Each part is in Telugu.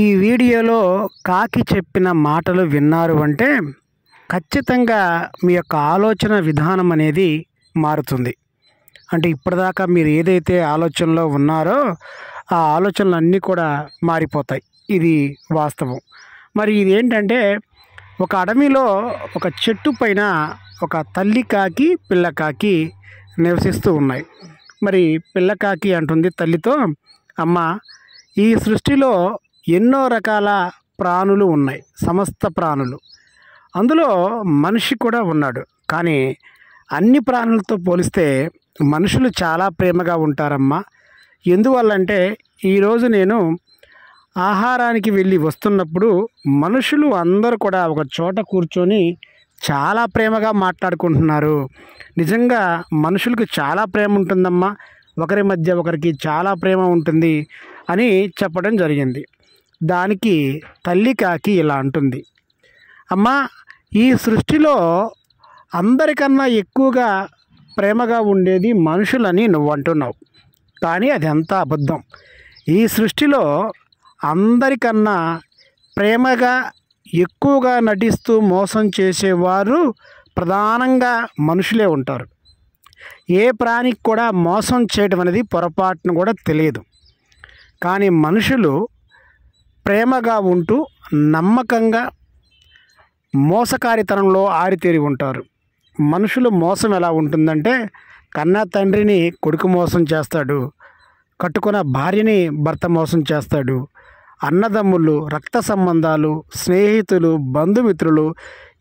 ఈ వీడియోలో కాకి చెప్పిన మాటలు విన్నారు అంటే ఖచ్చితంగా మీ యొక్క ఆలోచన విధానం అనేది మారుతుంది అంటే ఇప్పటిదాకా మీరు ఏదైతే ఆలోచనలో ఉన్నారో ఆ ఆలోచనలు అన్నీ కూడా మారిపోతాయి ఇది వాస్తవం మరి ఇది ఏంటంటే ఒక అడవిలో ఒక చెట్టు పైన ఒక తల్లి కాకి పిల్ల కాకి నివసిస్తూ ఉన్నాయి మరి పిల్ల కాకి అంటుంది తల్లితో అమ్మ ఈ సృష్టిలో ఎన్నో రకాల ప్రాణులు ఉన్నాయి సమస్త ప్రాణులు అందులో మనిషి కూడా ఉన్నాడు కానీ అన్ని ప్రాణులతో పోలిస్తే మనుషులు చాలా ప్రేమగా ఉంటారమ్మా ఎందువల్లంటే ఈరోజు నేను ఆహారానికి వెళ్ళి వస్తున్నప్పుడు మనుషులు అందరూ కూడా ఒక చోట కూర్చొని చాలా ప్రేమగా మాట్లాడుకుంటున్నారు నిజంగా మనుషులకు చాలా ప్రేమ ఉంటుందమ్మా ఒకరి మధ్య ఒకరికి చాలా ప్రేమ ఉంటుంది అని చెప్పడం జరిగింది దానికి తల్లి కాకి ఇలా అంటుంది అమ్మా ఈ సృష్టిలో అందరికన్నా ఎక్కువగా ప్రేమగా ఉండేది మనుషులని నువ్వు అంటున్నావు కానీ అది ఎంత అబద్ధం ఈ సృష్టిలో అందరికన్నా ప్రేమగా ఎక్కువగా నటిస్తూ మోసం చేసేవారు ప్రధానంగా మనుషులే ఉంటారు ఏ ప్రాణికి కూడా మోసం చేయడం అనేది పొరపాటును కూడా తెలియదు కానీ మనుషులు ప్రేమగా ఉంటూ నమ్మకంగా మోసకారితనంలో ఆరితేరి ఉంటారు మనుషులు మోసం ఎలా ఉంటుందంటే కన్నా తండ్రిని కొడుకు మోసం చేస్తాడు కట్టుకున్న భార్యని భర్త మోసం చేస్తాడు అన్నదమ్ములు రక్త సంబంధాలు స్నేహితులు బంధుమిత్రులు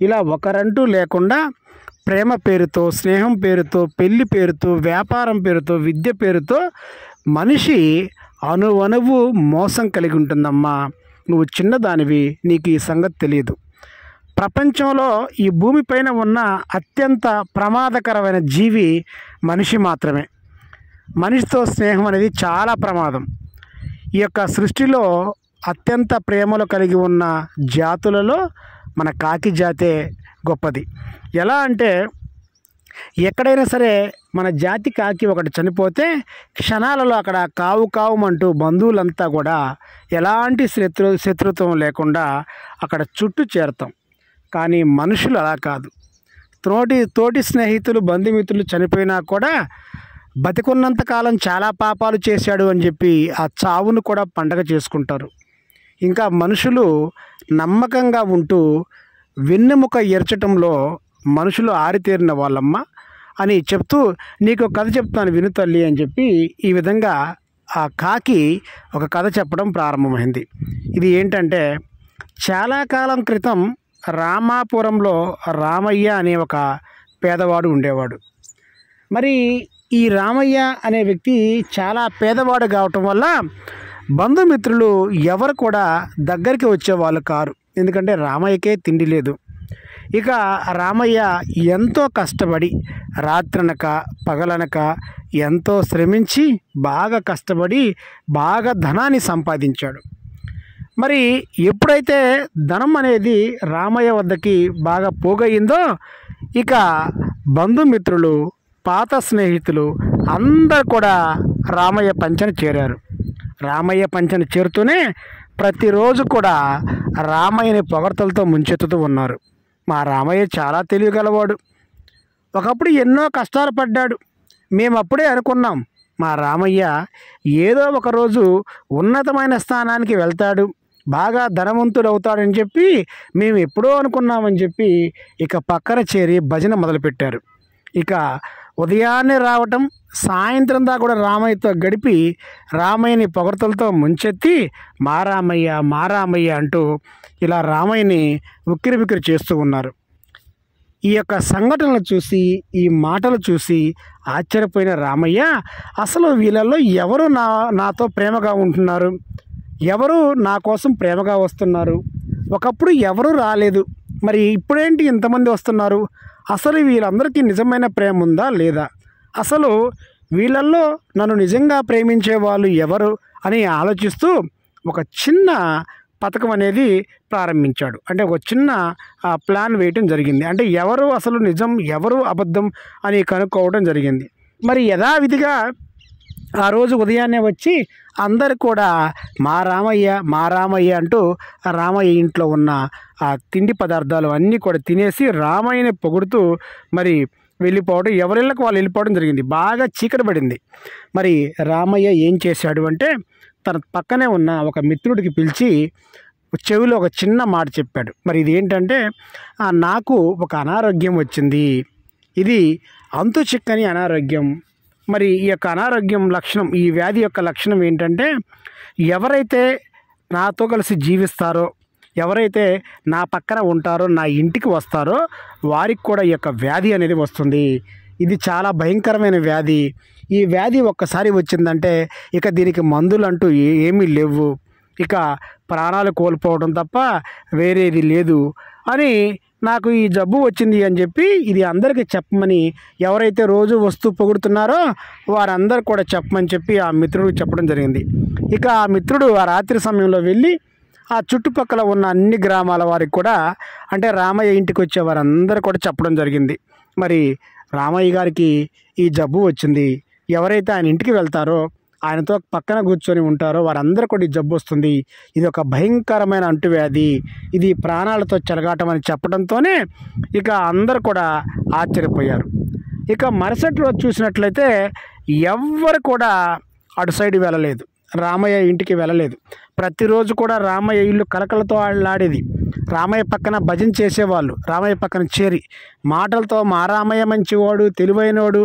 ఇలా ఒకరంటూ లేకుండా ప్రేమ పేరుతో స్నేహం పేరుతో పెళ్లి పేరుతో వ్యాపారం పేరుతో విద్య పేరుతో మనిషి అనువనువు మోసం కలిగి ఉంటుందమ్మా నువ్వు చిన్నదానివి నీకు ఈ సంగతి తెలియదు ప్రపంచంలో ఈ భూమిపైన ఉన్న అత్యంత ప్రమాదకరమైన జీవి మనిషి మాత్రమే మనిషితో స్నేహం అనేది చాలా ప్రమాదం ఈ యొక్క సృష్టిలో అత్యంత ప్రేమలు కలిగి ఉన్న జాతులలో మన కాకి జాతే గొప్పది ఎలా అంటే ఎక్కడైనా సరే మన జాతి కాకి ఒకటి చనిపోతే క్షణాలలో అక్కడ కావు కావుమంటూ బంధువులంతా కూడా ఎలాంటి శత్రు శత్రుత్వం లేకుండా అక్కడ చుట్టూ చేరతాం కానీ మనుషులు అలా కాదు తోటి తోటి స్నేహితులు బంధుమిత్రులు చనిపోయినా కూడా బతికున్నంత కాలం చాలా పాపాలు చేశాడు అని చెప్పి ఆ చావును కూడా పండగ చేసుకుంటారు ఇంకా మనుషులు నమ్మకంగా ఉంటూ వెన్నెముక ఎరచటంలో మనుషులు ఆరితేరిన వాళ్ళమ్మ అని చెప్తూ నీకు కథ చెప్తాను విను తల్లి అని చెప్పి ఈ విధంగా ఆ కాకి ఒక కథ చెప్పడం ప్రారంభమైంది ఇది ఏంటంటే చాలా కాలం క్రితం రామాపురంలో రామయ్య అనే ఒక పేదవాడు ఉండేవాడు మరి ఈ రామయ్య అనే వ్యక్తి చాలా పేదవాడు కావటం వల్ల బంధుమిత్రులు ఎవరు కూడా దగ్గరికి వచ్చేవాళ్ళు కారు ఎందుకంటే రామయ్యకే తిండి లేదు ఇక రామయ్య ఎంతో కష్టపడి రాత్రనక పగలనక ఎంతో శ్రమించి బాగా కష్టపడి బాగా ధనాన్ని సంపాదించాడు మరి ఎప్పుడైతే ధనం అనేది రామయ్య వద్దకి బాగా పోగయిందో ఇక బంధుమిత్రులు పాత స్నేహితులు అందరు కూడా రామయ్య పంచన చేరారు రామయ్య పంచన చేరుతూనే ప్రతిరోజు కూడా రామయ్యని పొగడ్తలతో ముంచెత్తుతూ ఉన్నారు మా రామయ్య చాలా తెలియగలవాడు ఒకప్పుడు ఎన్నో కష్టాలు పడ్డాడు మేము అప్పుడే అనుకున్నాం మా రామయ్య ఏదో ఒకరోజు ఉన్నతమైన స్థానానికి వెళ్తాడు బాగా ధనవంతుడు అవుతాడని చెప్పి మేము ఎప్పుడో అనుకున్నామని చెప్పి ఇక పక్కన చేరి భజన మొదలుపెట్టారు ఇక ఉదయాన్నే రావటం సాయంత్రం దా కూడా రామయ్యతో గడిపి రామయ్యని పొగడతలతో ముంచెత్తి మారామయ్య మారామయ్య అంటూ ఇలా రామయ్యని బిక్కిరి చేస్తూ ఉన్నారు ఈ యొక్క సంఘటనలు చూసి ఈ మాటలు చూసి ఆశ్చర్యపోయిన రామయ్య అసలు వీళ్ళల్లో ఎవరు నా నాతో ప్రేమగా ఉంటున్నారు ఎవరు నా కోసం ప్రేమగా వస్తున్నారు ఒకప్పుడు ఎవరు రాలేదు మరి ఇప్పుడేంటి ఇంతమంది వస్తున్నారు అసలు వీళ్ళందరికీ నిజమైన ప్రేమ ఉందా లేదా అసలు వీళ్ళల్లో నన్ను నిజంగా ప్రేమించే వాళ్ళు ఎవరు అని ఆలోచిస్తూ ఒక చిన్న పథకం అనేది ప్రారంభించాడు అంటే ఒక చిన్న ప్లాన్ వేయటం జరిగింది అంటే ఎవరు అసలు నిజం ఎవరు అబద్ధం అని కనుక్కోవడం జరిగింది మరి యథావిధిగా ఆ రోజు ఉదయాన్నే వచ్చి అందరు కూడా మా రామయ్య మా రామయ్య అంటూ రామయ్య ఇంట్లో ఉన్న ఆ తిండి పదార్థాలు అన్నీ కూడా తినేసి రామయ్యని పొగుడుతూ మరి వెళ్ళిపోవడం ఎవరిళ్ళకు వాళ్ళు వెళ్ళిపోవడం జరిగింది బాగా చీకటి పడింది మరి రామయ్య ఏం చేశాడు అంటే తన పక్కనే ఉన్న ఒక మిత్రుడికి పిలిచి చెవిలో ఒక చిన్న మాట చెప్పాడు మరి ఇది ఏంటంటే నాకు ఒక అనారోగ్యం వచ్చింది ఇది అంతు చిక్కని అనారోగ్యం మరి ఈ యొక్క అనారోగ్యం లక్షణం ఈ వ్యాధి యొక్క లక్షణం ఏంటంటే ఎవరైతే నాతో కలిసి జీవిస్తారో ఎవరైతే నా పక్కన ఉంటారో నా ఇంటికి వస్తారో వారికి కూడా ఈ యొక్క వ్యాధి అనేది వస్తుంది ఇది చాలా భయంకరమైన వ్యాధి ఈ వ్యాధి ఒక్కసారి వచ్చిందంటే ఇక దీనికి మందులు అంటూ ఏమీ లేవు ఇక ప్రాణాలు కోల్పోవడం తప్ప వేరేది లేదు అని నాకు ఈ జబ్బు వచ్చింది అని చెప్పి ఇది అందరికీ చెప్పమని ఎవరైతే రోజు వస్తూ పొగుడుతున్నారో వారందరూ కూడా చెప్పమని చెప్పి ఆ మిత్రుడికి చెప్పడం జరిగింది ఇక ఆ మిత్రుడు ఆ రాత్రి సమయంలో వెళ్ళి ఆ చుట్టుపక్కల ఉన్న అన్ని గ్రామాల వారికి కూడా అంటే రామయ్య ఇంటికి వచ్చే వారందరూ కూడా చెప్పడం జరిగింది మరి రామయ్య గారికి ఈ జబ్బు వచ్చింది ఎవరైతే ఆయన ఇంటికి వెళ్తారో ఆయనతో పక్కన కూర్చొని ఉంటారో వారందరూ కూడా జబ్బు వస్తుంది ఇది ఒక భయంకరమైన అంటువ్యాధి ఇది ప్రాణాలతో చెలగాటం అని చెప్పడంతోనే ఇక అందరు కూడా ఆశ్చర్యపోయారు ఇక మరుసటి రోజు చూసినట్లయితే ఎవ్వరు కూడా అటు సైడ్ వెళ్ళలేదు రామయ్య ఇంటికి వెళ్ళలేదు ప్రతిరోజు కూడా రామయ్య ఇల్లు కలకలతో ఆడేది రామయ్య పక్కన భజన చేసేవాళ్ళు రామయ్య పక్కన చేరి మాటలతో మా రామయ్య మంచివాడు తెలివైనవాడు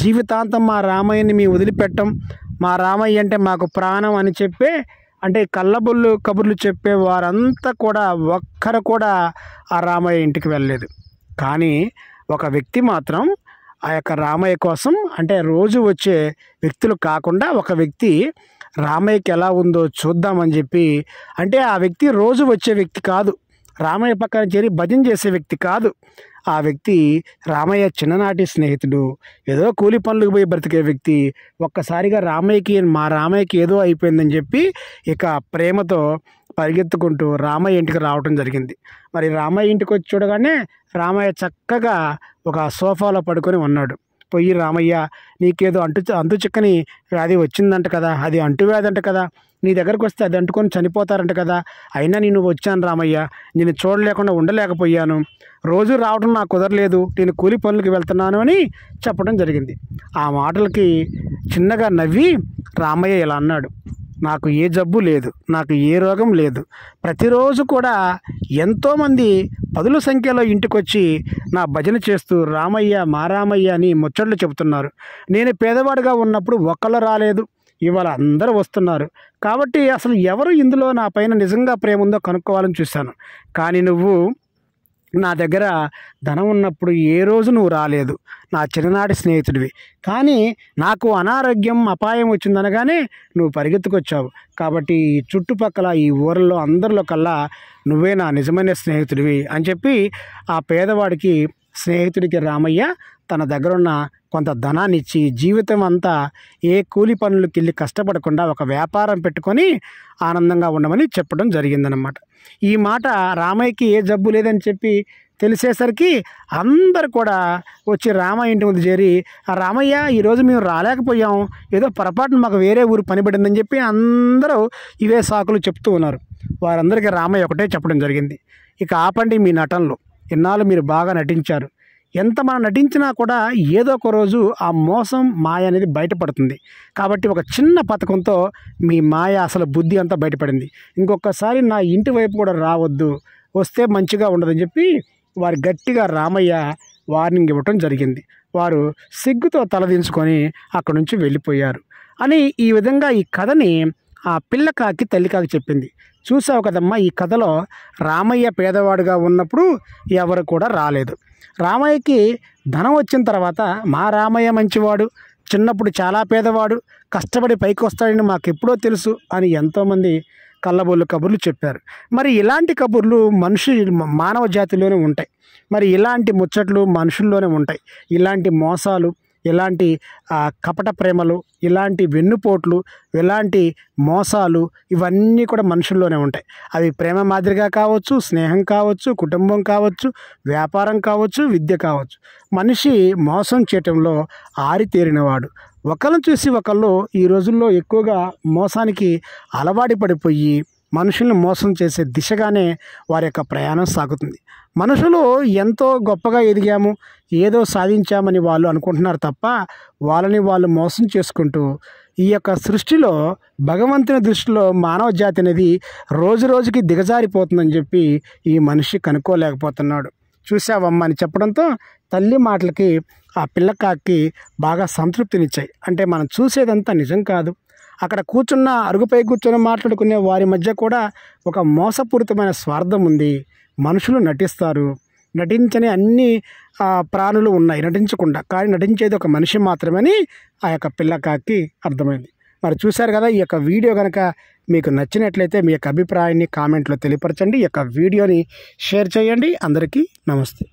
జీవితాంతం మా రామయ్యని మేము వదిలిపెట్టం మా రామయ్య అంటే మాకు ప్రాణం అని చెప్పి అంటే కళ్ళబుల్లు కబుర్లు చెప్పే వారంతా కూడా ఒక్కరు కూడా ఆ రామయ్య ఇంటికి వెళ్ళలేదు కానీ ఒక వ్యక్తి మాత్రం ఆ యొక్క రామయ్య కోసం అంటే రోజు వచ్చే వ్యక్తులు కాకుండా ఒక వ్యక్తి రామయ్యకి ఎలా ఉందో చూద్దామని చెప్పి అంటే ఆ వ్యక్తి రోజు వచ్చే వ్యక్తి కాదు రామయ్య పక్కన చేరి భజన చేసే వ్యక్తి కాదు ఆ వ్యక్తి రామయ్య చిన్ననాటి స్నేహితుడు ఏదో కూలి పనులకు పోయి బ్రతికే వ్యక్తి ఒక్కసారిగా రామయ్యకి మా రామయ్యకి ఏదో అయిపోయిందని చెప్పి ఇక ప్రేమతో పరిగెత్తుకుంటూ రామయ్య ఇంటికి రావటం జరిగింది మరి రామయ్య ఇంటికి వచ్చి చూడగానే రామయ్య చక్కగా ఒక సోఫాలో పడుకొని ఉన్నాడు పోయి రామయ్య నీకేదో అంటు అంతు చిక్కని వ్యాధి వచ్చిందంట కదా అది అంటువ్యాధి అంట కదా నీ దగ్గరకు వస్తే అది అంటుకొని చనిపోతారంట కదా అయినా నేను వచ్చాను రామయ్య నేను చూడలేకుండా ఉండలేకపోయాను రోజు రావడం నాకు కుదరలేదు నేను కూలి పనులకు వెళ్తున్నాను అని చెప్పడం జరిగింది ఆ మాటలకి చిన్నగా నవ్వి రామయ్య ఇలా అన్నాడు నాకు ఏ జబ్బు లేదు నాకు ఏ రోగం లేదు ప్రతిరోజు కూడా ఎంతోమంది పదుల సంఖ్యలో ఇంటికొచ్చి నా భజన చేస్తూ రామయ్య మారామయ్య అని ముచ్చట్లు చెబుతున్నారు నేను పేదవాడిగా ఉన్నప్పుడు ఒక్కళ్ళు రాలేదు ఇవాళ అందరూ వస్తున్నారు కాబట్టి అసలు ఎవరు ఇందులో నా పైన నిజంగా ప్రేమ ఉందో కనుక్కోవాలని చూశాను కానీ నువ్వు నా దగ్గర ధనం ఉన్నప్పుడు ఏ రోజు నువ్వు రాలేదు నా చిన్ననాటి స్నేహితుడివి కానీ నాకు అనారోగ్యం అపాయం వచ్చిందనగానే నువ్వు పరిగెత్తుకొచ్చావు కాబట్టి ఈ చుట్టుపక్కల ఈ ఊరిలో అందరిలో కల్లా నువ్వే నా నిజమైన స్నేహితుడివి అని చెప్పి ఆ పేదవాడికి స్నేహితుడికి రామయ్య తన దగ్గరున్న కొంత ధనాన్ని ఇచ్చి జీవితం అంతా ఏ కూలి పనులకి వెళ్ళి కష్టపడకుండా ఒక వ్యాపారం పెట్టుకొని ఆనందంగా ఉండమని చెప్పడం జరిగిందనమాట ఈ మాట రామయ్యకి ఏ జబ్బు లేదని చెప్పి తెలిసేసరికి అందరు కూడా వచ్చి రామయ్య ఇంటి ముందు చేరి రామయ్య ఈరోజు మేము రాలేకపోయాం ఏదో పొరపాటున మాకు వేరే ఊరు పని చెప్పి అందరూ ఇవే సాకులు చెప్తూ ఉన్నారు వారందరికీ రామయ్య ఒకటే చెప్పడం జరిగింది ఇక ఆపండి మీ నటనలు ఇన్నాళ్ళు మీరు బాగా నటించారు ఎంత మనం నటించినా కూడా ఏదో ఒక రోజు ఆ మోసం మాయ అనేది బయటపడుతుంది కాబట్టి ఒక చిన్న పథకంతో మీ మాయ అసలు బుద్ధి అంతా బయటపడింది ఇంకొకసారి నా ఇంటి వైపు కూడా రావద్దు వస్తే మంచిగా ఉండదని చెప్పి వారు గట్టిగా రామయ్య వార్నింగ్ ఇవ్వటం జరిగింది వారు సిగ్గుతో తలదించుకొని అక్కడి నుంచి వెళ్ళిపోయారు అని ఈ విధంగా ఈ కథని ఆ పిల్లకాకి తల్లికాకి చెప్పింది చూసావు కదమ్మా ఈ కథలో రామయ్య పేదవాడుగా ఉన్నప్పుడు ఎవరు కూడా రాలేదు రామయ్యకి ధనం వచ్చిన తర్వాత మా రామయ్య మంచివాడు చిన్నప్పుడు చాలా పేదవాడు కష్టపడి పైకి వస్తాడని ఎప్పుడో తెలుసు అని ఎంతోమంది కళ్ళబొల్లు కబుర్లు చెప్పారు మరి ఇలాంటి కబుర్లు మనిషి మానవ జాతిలోనే ఉంటాయి మరి ఇలాంటి ముచ్చట్లు మనుషుల్లోనే ఉంటాయి ఇలాంటి మోసాలు ఇలాంటి కపట ప్రేమలు ఇలాంటి వెన్నుపోట్లు ఇలాంటి మోసాలు ఇవన్నీ కూడా మనుషుల్లోనే ఉంటాయి అవి ప్రేమ మాదిరిగా కావచ్చు స్నేహం కావచ్చు కుటుంబం కావచ్చు వ్యాపారం కావచ్చు విద్య కావచ్చు మనిషి మోసం చేయటంలో ఆరితేరినవాడు ఒకళ్ళని చూసి ఒకళ్ళు ఈ రోజుల్లో ఎక్కువగా మోసానికి అలవాటు పడిపోయి మనుషుల్ని మోసం చేసే దిశగానే వారి యొక్క ప్రయాణం సాగుతుంది మనుషులు ఎంతో గొప్పగా ఎదిగాము ఏదో సాధించామని వాళ్ళు అనుకుంటున్నారు తప్ప వాళ్ళని వాళ్ళు మోసం చేసుకుంటూ ఈ యొక్క సృష్టిలో భగవంతుని దృష్టిలో మానవ జాతి అనేది రోజు రోజుకి దిగజారిపోతుందని చెప్పి ఈ మనిషి కనుక్కోలేకపోతున్నాడు చూసావమ్మా అని చెప్పడంతో తల్లి మాటలకి ఆ పిల్లకాకి బాగా సంతృప్తినిచ్చాయి అంటే మనం చూసేదంతా నిజం కాదు అక్కడ కూర్చున్న అరుగుపై కూర్చొని మాట్లాడుకునే వారి మధ్య కూడా ఒక మోసపూరితమైన స్వార్థం ఉంది మనుషులు నటిస్తారు నటించని అన్ని ప్రాణులు ఉన్నాయి నటించకుండా కానీ నటించేది ఒక మనిషి మాత్రమని ఆ యొక్క పిల్లకాకి అర్థమైంది మరి చూశారు కదా ఈ యొక్క వీడియో కనుక మీకు నచ్చినట్లయితే మీ యొక్క అభిప్రాయాన్ని కామెంట్లో తెలియపరచండి ఈ యొక్క వీడియోని షేర్ చేయండి అందరికీ నమస్తే